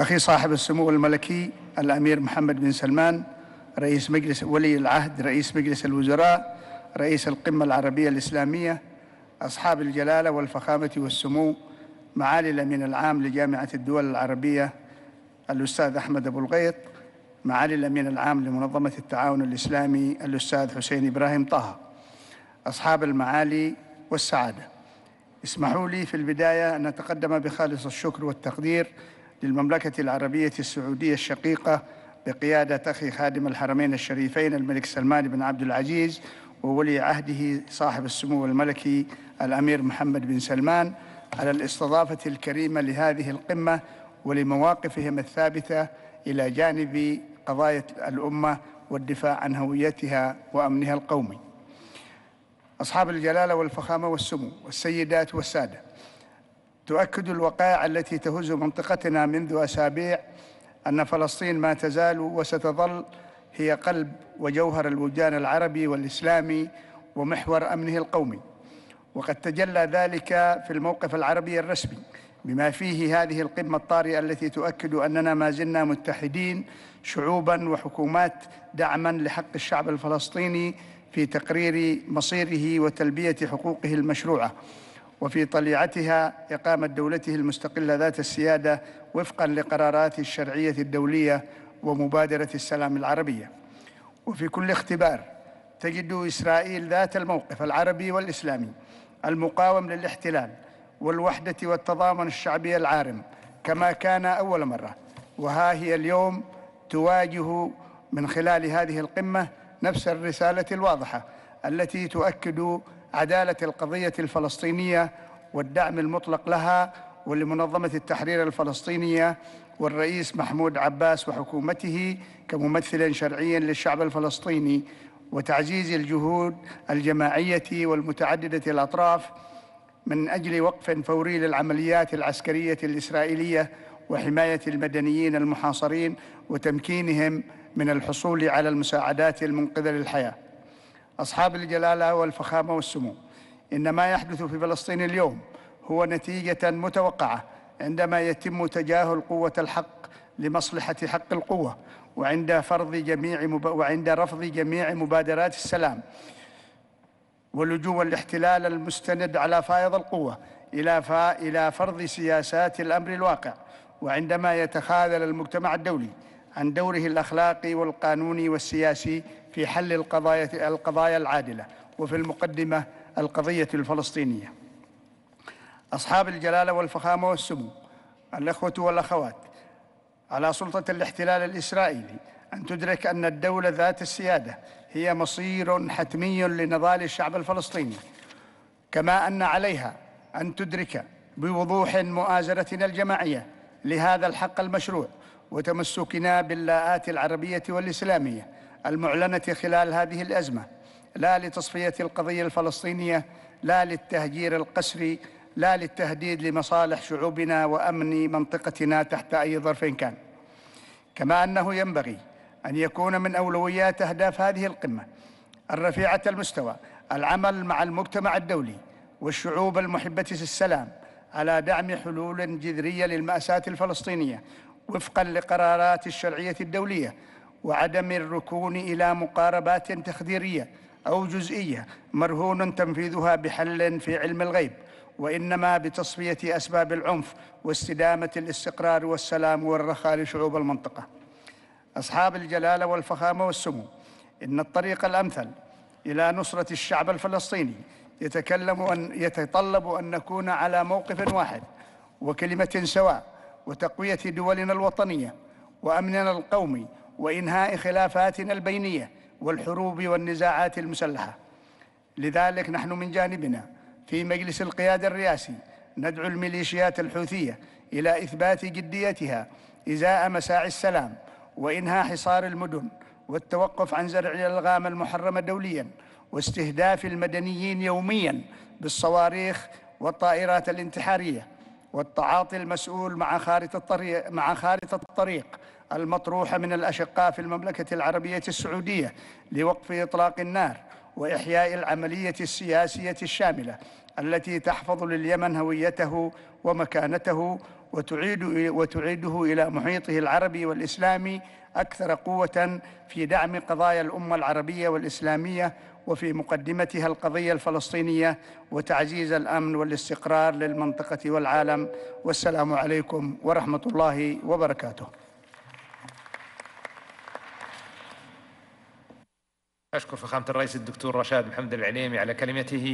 أخي صاحب السمو الملكي الأمير محمد بن سلمان رئيس مجلس ولي العهد رئيس مجلس الوزراء رئيس القمة العربية الإسلامية أصحاب الجلالة والفخامة والسمو معالي الأمين العام لجامعة الدول العربية الأستاذ أحمد أبو الغيط معالي الأمين العام لمنظمة التعاون الإسلامي الأستاذ حسين إبراهيم طه أصحاب المعالي والسعادة اسمحوا لي في البداية أن أتقدم بخالص الشكر والتقدير للمملكة العربية السعودية الشقيقة بقيادة أخي خادم الحرمين الشريفين الملك سلمان بن عبد العزيز وولي عهده صاحب السمو الملكي الأمير محمد بن سلمان على الاستضافة الكريمة لهذه القمة ولمواقفهم الثابتة إلى جانب قضايا الأمة والدفاع عن هويتها وأمنها القومي أصحاب الجلالة والفخامة والسمو والسيدات والسادة تؤكد الوقائع التي تهز منطقتنا منذ أسابيع أن فلسطين ما تزال وستظل هي قلب وجوهر الوجدان العربي والإسلامي ومحور أمنه القومي وقد تجلى ذلك في الموقف العربي الرسمي بما فيه هذه القمة الطارئة التي تؤكد أننا ما زلنا متحدين شعوباً وحكومات دعماً لحق الشعب الفلسطيني في تقرير مصيره وتلبية حقوقه المشروعة وفي طليعتها إقامة دولته المستقلة ذات السيادة وفقا لقرارات الشرعية الدولية ومبادرة السلام العربية وفي كل اختبار تجد إسرائيل ذات الموقف العربي والإسلامي المقاوم للاحتلال والوحدة والتضامن الشعبي العارم كما كان أول مرة وها هي اليوم تواجه من خلال هذه القمة نفس الرسالة الواضحة التي تؤكد عدالة القضية الفلسطينية والدعم المطلق لها ولمنظمة التحرير الفلسطينية والرئيس محمود عباس وحكومته كممثل شرعي للشعب الفلسطيني وتعزيز الجهود الجماعية والمتعددة الأطراف من أجل وقف فوري للعمليات العسكرية الإسرائيلية وحماية المدنيين المحاصرين وتمكينهم من الحصول على المساعدات المنقذة للحياة أصحاب الجلالة والفخامة والسمو إن ما يحدث في فلسطين اليوم هو نتيجة متوقعة عندما يتم تجاهل قوة الحق لمصلحة حق القوة وعند فرض جميع مب... وعند رفض جميع مبادرات السلام ولجوء الاحتلال المستند على فائض القوة إلى ف... إلى فرض سياسات الأمر الواقع وعندما يتخاذل المجتمع الدولي عن دوره الأخلاقي والقانوني والسياسي في حل القضايا القضايا العادله وفي المقدمه القضيه الفلسطينيه اصحاب الجلاله والفخامه والسمو الاخوه والاخوات على سلطه الاحتلال الاسرائيلي ان تدرك ان الدوله ذات السياده هي مصير حتمي لنضال الشعب الفلسطيني كما ان عليها ان تدرك بوضوح مؤازرتنا الجماعيه لهذا الحق المشروع وتمسكنا باللاءات العربيه والاسلاميه المعلنة خلال هذه الأزمة لا لتصفية القضية الفلسطينية لا للتهجير القسري لا للتهديد لمصالح شعوبنا وأمن منطقتنا تحت أي ظرف كان كما أنه ينبغي أن يكون من أولويات أهداف هذه القمة الرفيعة المستوى العمل مع المجتمع الدولي والشعوب المحبة السلام على دعم حلول جذرية للمأساة الفلسطينية وفقا لقرارات الشرعية الدولية وعدم الركون إلى مقاربات تخديرية أو جزئية مرهون تنفيذها بحل في علم الغيب وإنما بتصفية أسباب العنف واستدامة الاستقرار والسلام والرخاء لشعوب المنطقة أصحاب الجلالة والفخامة والسمو إن الطريق الأمثل إلى نصرة الشعب الفلسطيني يتكلم أن يتطلب أن نكون على موقف واحد وكلمة سواء وتقوية دولنا الوطنية وأمننا القومي وإنهاء خلافاتنا البينية والحروب والنزاعات المسلحة لذلك نحن من جانبنا في مجلس القيادة الرئاسي ندعو الميليشيات الحوثية إلى إثبات جديتها إزاء مساعي السلام وإنهاء حصار المدن والتوقف عن زرع الألغام المحرمة دولياً واستهداف المدنيين يوميا بالصواريخ والطائرات الانتحاريه والتعاطي المسؤول مع خارطة الطريق مع خارطة الطريق المطروحة من الأشقاء في المملكة العربية السعودية لوقف إطلاق النار وإحياء العملية السياسية الشاملة التي تحفظ لليمن هويته ومكانته وتعيد وتعيده إلى محيطه العربي والإسلامي أكثر قوة في دعم قضايا الأمة العربية والإسلامية وفي مقدمتها القضية الفلسطينية وتعزيز الأمن والاستقرار للمنطقة والعالم والسلام عليكم ورحمة الله وبركاته أشكر فخامة الرئيس الدكتور رشاد محمد العليمي على كلمته